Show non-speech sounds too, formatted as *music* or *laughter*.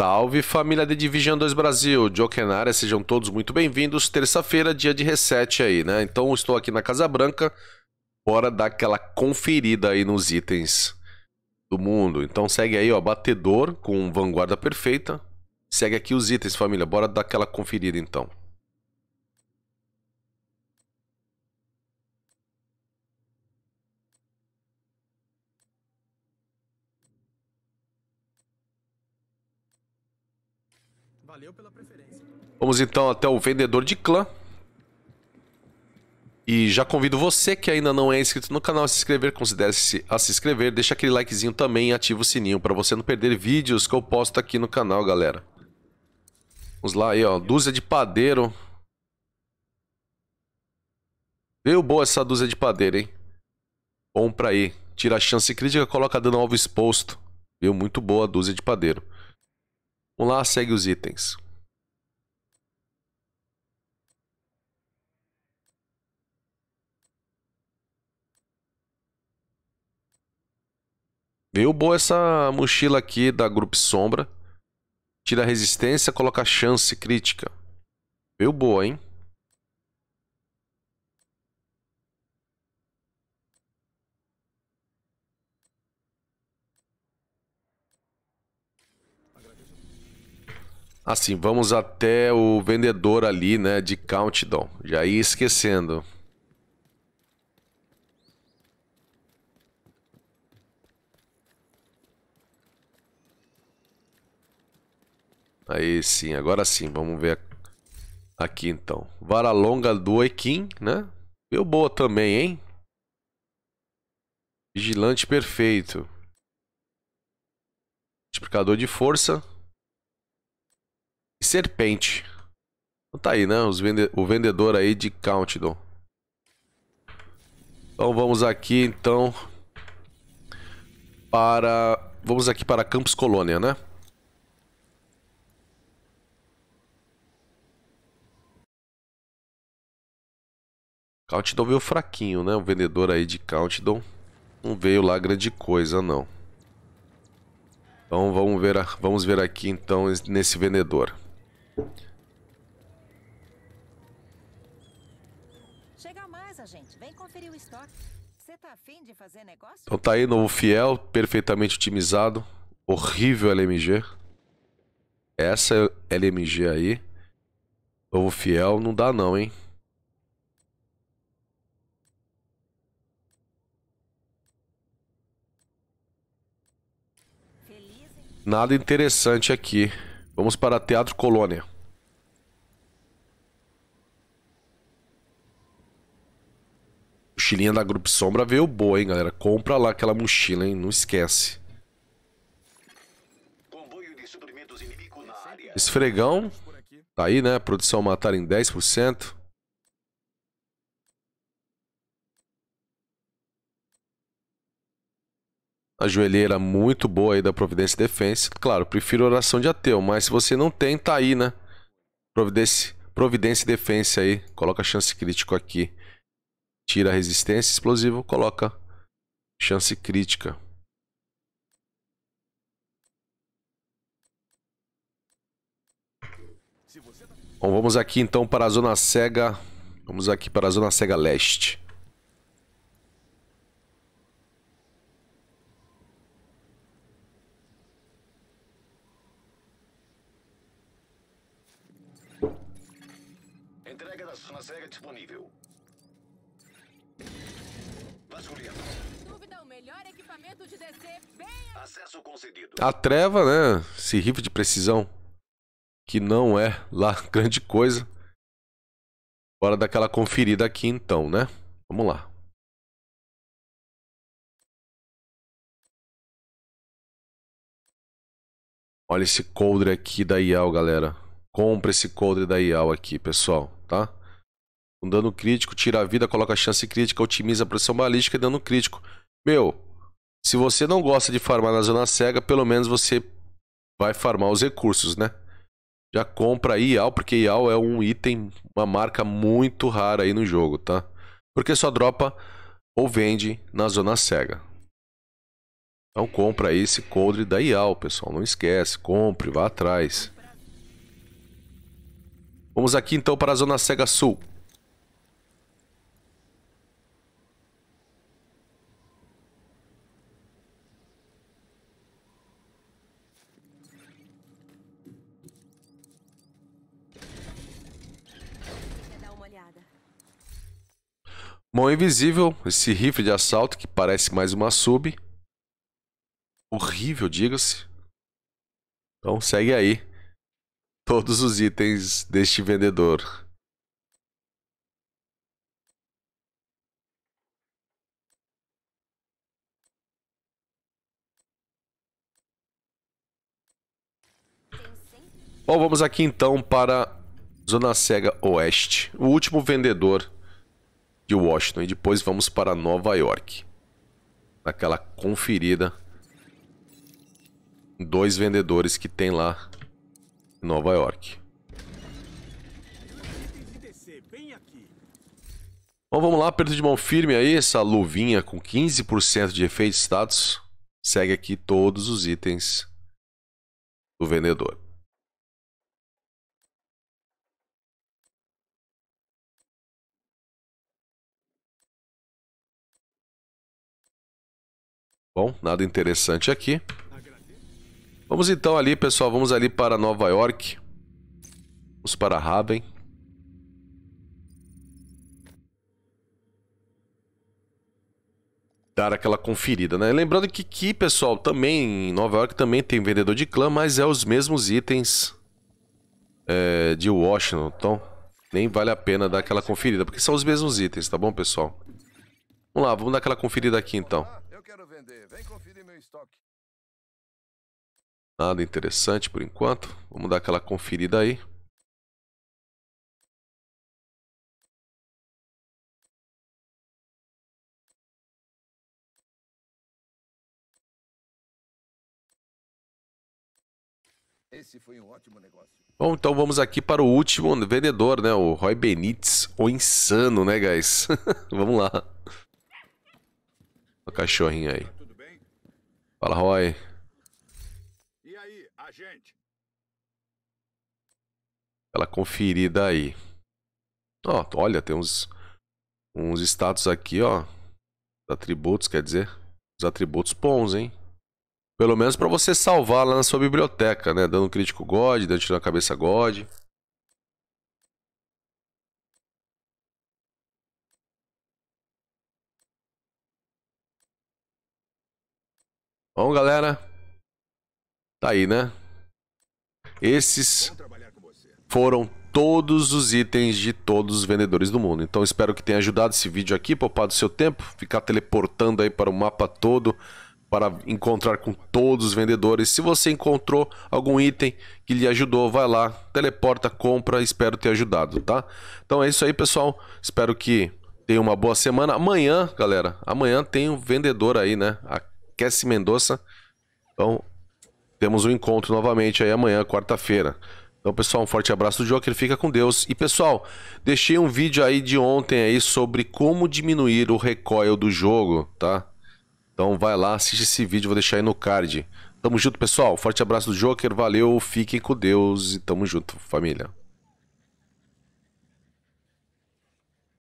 Salve família de Division 2 Brasil, Jokenária, sejam todos muito bem-vindos. Terça-feira, dia de reset aí, né? Então estou aqui na Casa Branca, bora dar aquela conferida aí nos itens do mundo. Então segue aí, ó, batedor com vanguarda perfeita. Segue aqui os itens, família, bora dar aquela conferida então. Vamos então até o vendedor de clã. E já convido você que ainda não é inscrito no canal a se inscrever, considere-se a se inscrever, deixa aquele likezinho também e ativa o sininho para você não perder vídeos que eu posto aqui no canal, galera. Vamos lá aí, ó, dúzia de padeiro. Veio boa essa dúzia de padeiro, hein? Compra aí. Tira a chance crítica, coloca dano alvo exposto. Viu? Muito boa a dúzia de padeiro. Vamos lá, segue os itens. Veio boa essa mochila aqui da Grupo Sombra. Tira resistência, coloca chance crítica. Veio boa, hein? Assim, vamos até o vendedor ali, né, de Countdown. Já ia esquecendo. Aí sim, agora sim, vamos ver aqui então. Vara longa do Ekin, né? Deu boa também, hein? Vigilante perfeito. Multiplicador de força. E serpente. Então tá aí, né? Vende o vendedor aí de Countdown. Então vamos aqui, então, para... Vamos aqui para Campos Colônia, né? Countdown veio fraquinho, né? O vendedor aí de Countdown não veio lá grande coisa, não. Então vamos ver, vamos ver aqui então nesse vendedor. Então tá aí novo fiel, perfeitamente otimizado, horrível LMG. Essa LMG aí, novo fiel não dá não, hein? Nada interessante aqui. Vamos para Teatro Colônia. Mochilinha da Grupo Sombra veio boa, hein, galera? Compra lá aquela mochila, hein? Não esquece. Esfregão. Tá aí, né? Produção matar em 10%. a joelheira muito boa aí da Providência Defense. Claro, prefiro oração de ateu, mas se você não tem, tá aí, né? Providência, Providência Defense aí, coloca chance crítico aqui. Tira resistência explosiva, coloca chance crítica. Bom, vamos aqui então para a zona cega. Vamos aqui para a zona cega leste. disponível. Vasculhando. Dúvida, o melhor equipamento de DC bem... Acesso concedido. A treva, né? Esse rifle de precisão. Que não é lá *laughs* grande coisa. Bora dar aquela conferida aqui então, né? Vamos lá. Olha esse coldre aqui da IAL, galera. Compra esse coldre da IAL aqui, pessoal, tá? Um dano crítico, tira a vida, coloca a chance crítica, otimiza a pressão balística e dano crítico. Meu, se você não gosta de farmar na zona cega, pelo menos você vai farmar os recursos, né? Já compra IAL, porque IAL é um item, uma marca muito rara aí no jogo, tá? Porque só dropa ou vende na zona cega. Então compra aí esse coldre da IAL, pessoal. Não esquece, compre, vá atrás. Vamos aqui então para a zona cega sul. Mão invisível, esse rifle de assalto que parece mais uma sub. Horrível, diga-se. Então segue aí todos os itens deste vendedor. Bom, vamos aqui então para Zona Cega Oeste. O último vendedor de Washington e depois vamos para Nova York. Naquela conferida. Dois vendedores que tem lá em Nova York. Bom, vamos lá, aperto de mão firme aí, essa luvinha com 15% de efeito status. Segue aqui todos os itens do vendedor. Bom, nada interessante aqui. Vamos então ali, pessoal. Vamos ali para Nova York. Vamos para Raven. Dar aquela conferida, né? Lembrando que aqui, pessoal, também em Nova York também tem vendedor de clã, mas é os mesmos itens é, de Washington. Então, nem vale a pena dar aquela conferida, porque são os mesmos itens, tá bom, pessoal? Vamos lá, vamos dar aquela conferida aqui, então vender. Vem conferir meu estoque. Nada interessante por enquanto. Vamos dar aquela conferida aí. Esse foi um ótimo negócio. Bom, então vamos aqui para o último vendedor, né? O Roy Benítez, o insano, né, guys? *laughs* vamos lá a cachorrinha aí. Fala, Roy. E aí, Ela conferida aí. Ó, oh, olha, tem uns uns status aqui, ó, atributos, quer dizer, os atributos bons, hein? Pelo menos para você salvar lá na sua biblioteca, né? Dando crítico God, dando tiro na cabeça God. Bom, galera, tá aí, né? Esses foram todos os itens de todos os vendedores do mundo. Então espero que tenha ajudado esse vídeo aqui, poupado seu tempo, ficar teleportando aí para o mapa todo para encontrar com todos os vendedores. Se você encontrou algum item que lhe ajudou, vai lá, teleporta, compra, espero ter ajudado, tá? Então é isso aí, pessoal. Espero que tenha uma boa semana. Amanhã, galera, amanhã tem um vendedor aí, né? Cassie Mendonça. Então, temos um encontro novamente aí amanhã, quarta-feira. Então, pessoal, um forte abraço do Joker, fica com Deus. E, pessoal, deixei um vídeo aí de ontem aí sobre como diminuir o recoil do jogo, tá? Então, vai lá, assiste esse vídeo, vou deixar aí no card. Tamo junto, pessoal. Forte abraço do Joker, valeu, fiquem com Deus e tamo junto, família.